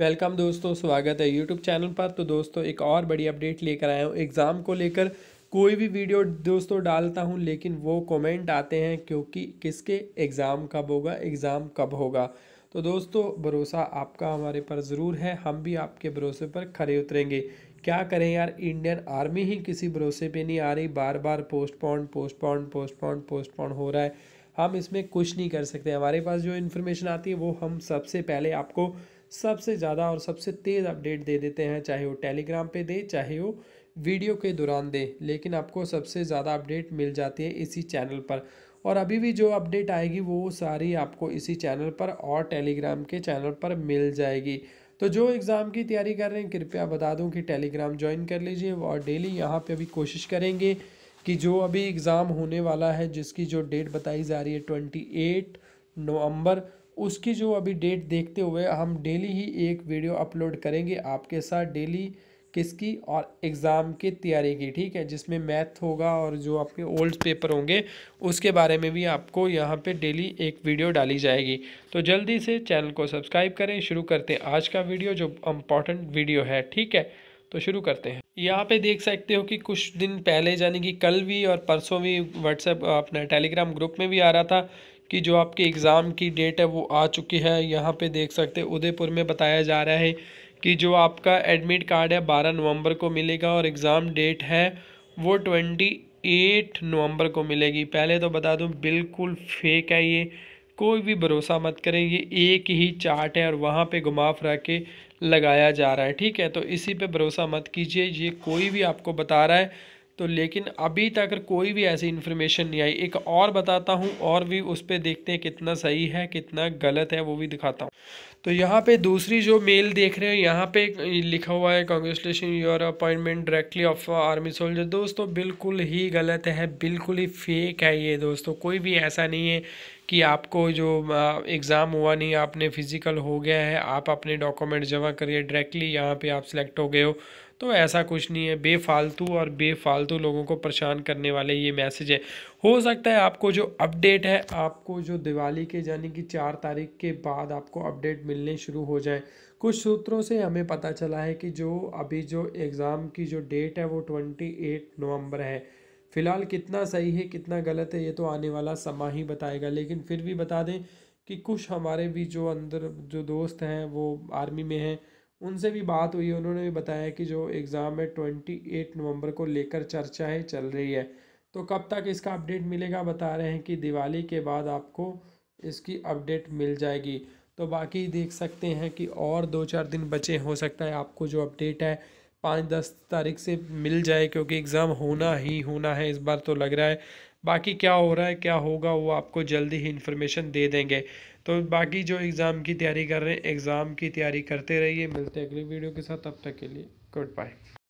welcome दोस्तों स्वागत है यूट्यूब चैनल पर तो दोस्तों एक और बड़ी अपडेट लेकर आया हूँ एग्ज़ाम को लेकर कोई भी वीडियो दोस्तों डालता हूँ लेकिन वो कमेंट आते हैं क्योंकि किसके एग्ज़ाम कब होगा एग्ज़ाम कब होगा तो दोस्तों भरोसा आपका हमारे पर ज़रूर है हम भी आपके भरोसे पर खड़े उतरेंगे क्या करें यार इंडियन आर्मी ही किसी भरोसे पर नहीं आ रही बार बार पोस्टपोन पोस्टपोन पोस्टपोन पोस्टपोन हो रहा है हम इसमें कुछ नहीं कर सकते हमारे पास जो इन्फॉर्मेशन आती है वो हम सबसे पहले आपको सबसे ज़्यादा और सबसे तेज़ अपडेट दे देते हैं चाहे वो टेलीग्राम पे दे चाहे वो वीडियो के दौरान दे लेकिन आपको सबसे ज़्यादा अपडेट मिल जाती है इसी चैनल पर और अभी भी जो अपडेट आएगी वो सारी आपको इसी चैनल पर और टेलीग्राम के चैनल पर मिल जाएगी तो जो एग्ज़ाम की तैयारी कर रहे हैं कृपया बता दूँ कि टेलीग्राम ज्वाइन कर लीजिए और डेली यहाँ पर अभी कोशिश करेंगे कि जो अभी एग्ज़ाम होने वाला है जिसकी जो डेट बताई जा रही है ट्वेंटी एट नवम्बर उसकी जो अभी डेट देखते हुए हम डेली ही एक वीडियो अपलोड करेंगे आपके साथ डेली किसकी और एग्ज़ाम की तैयारी की ठीक है जिसमें मैथ होगा और जो आपके ओल्ड पेपर होंगे उसके बारे में भी आपको यहाँ पे डेली एक वीडियो डाली जाएगी तो जल्दी से चैनल को सब्सक्राइब करें शुरू करते हैं आज का वीडियो जो इम्पोर्टेंट वीडियो है ठीक है तो शुरू करते हैं यहाँ पे देख सकते हो कि कुछ दिन पहले यानी कि कल भी और परसों भी व्हाट्सएप अपना टेलीग्राम ग्रुप में भी आ रहा था कि जो आपके एग्ज़ाम की डेट है वो आ चुकी है यहाँ पे देख सकते हैं उदयपुर में बताया जा रहा है कि जो आपका एडमिट कार्ड है बारह नवंबर को मिलेगा और एग्ज़ाम डेट है वो ट्वेंटी एट नवम्बर को मिलेगी पहले तो बता दूँ बिल्कुल फेक है ये कोई भी भरोसा मत करें ये एक ही चार्ट है और वहाँ पे घुमा फिरा के लगाया जा रहा है ठीक है तो इसी पे भरोसा मत कीजिए ये कोई भी आपको बता रहा है तो लेकिन अभी तक कोई भी ऐसी इन्फॉर्मेशन नहीं आई एक और बताता हूँ और भी उस पर देखते हैं कितना सही है कितना गलत है वो भी दिखाता हूँ तो यहाँ पे दूसरी जो मेल देख रहे हैं यहाँ पे लिखा हुआ है congratulation your appointment directly of army soldier दोस्तों बिल्कुल ही गलत है बिल्कुल ही फेक है ये दोस्तों कोई भी ऐसा नहीं है कि आपको जो एग्ज़ाम हुआ नहीं आपने फ़िज़िकल हो गया है आप अपने डॉक्यूमेंट जमा करिए डायरेक्टली यहाँ पे आप सिलेक्ट हो गए हो तो ऐसा कुछ नहीं है बेफालतू और बेफालतू लोगों को परेशान करने वाले ये मैसेज है हो सकता है आपको जो अपडेट है आपको जो दिवाली के यानी कि चार तारीख के बाद आपको अपडेट मिलने शुरू हो जाए कुछ सूत्रों से हमें पता चला है कि जो अभी जो एग्ज़ाम की जो डेट है वो ट्वेंटी एट नवम्बर है फ़िलहाल कितना सही है कितना गलत है ये तो आने वाला समा ही बताएगा लेकिन फिर भी बता दें कि कुछ हमारे भी जो अंदर जो दोस्त हैं वो आर्मी में हैं उनसे भी बात हुई है उन्होंने भी बताया कि जो एग्ज़ाम है ट्वेंटी एट नवम्बर को लेकर चर्चा है चल रही है तो कब तक इसका अपडेट मिलेगा बता रहे हैं कि दिवाली के बाद आपको इसकी अपडेट मिल जाएगी तो बाकी देख सकते हैं कि और दो चार दिन बचे हो सकता है आपको जो अपडेट है पाँच दस तारीख से मिल जाए क्योंकि एग्ज़ाम होना ही होना है इस बार तो लग रहा है बाकी क्या हो रहा है क्या होगा वो आपको जल्दी ही इन्फॉर्मेशन दे देंगे तो बाकी जो एग्ज़ाम की तैयारी कर रहे हैं एग्ज़ाम की तैयारी करते रहिए मिलते हैं अगली वीडियो के साथ तब तक के लिए गुड बाय